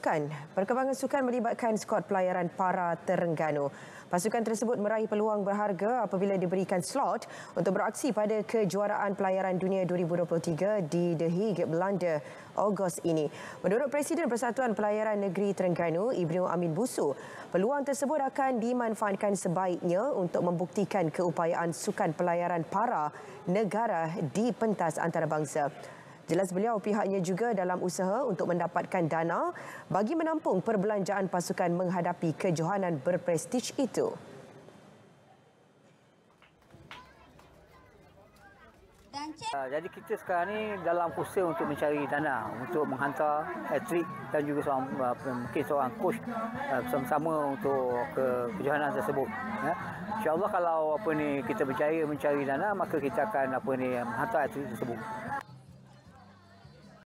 Sukan. Perkembangan sukan melibatkan skuad pelayaran para Terengganu. Pasukan tersebut meraih peluang berharga apabila diberikan slot untuk beraksi pada kejuaraan pelayaran dunia 2023 di The Hague, Belanda, Ogos ini. Menurut Presiden Persatuan Pelayaran Negeri Terengganu, Ibnu Amin Busu, peluang tersebut akan dimanfaatkan sebaiknya untuk membuktikan keupayaan sukan pelayaran para negara di pentas antarabangsa. Jelas beliau pihaknya juga dalam usaha untuk mendapatkan dana bagi menampung perbelanjaan pasukan menghadapi kejohanan berprestij itu. Ah, jadi kita sekarang ni dalam usaha untuk mencari dana untuk menghantar atlet dan juga seorang, ah, mungkin seorang coach ah, bersama-sama untuk ke kejohanan tersebut. Ya. InsyaAllah kalau apa ni kita berjaya mencari dana maka kita akan apa ni menghantar atlet tersebut.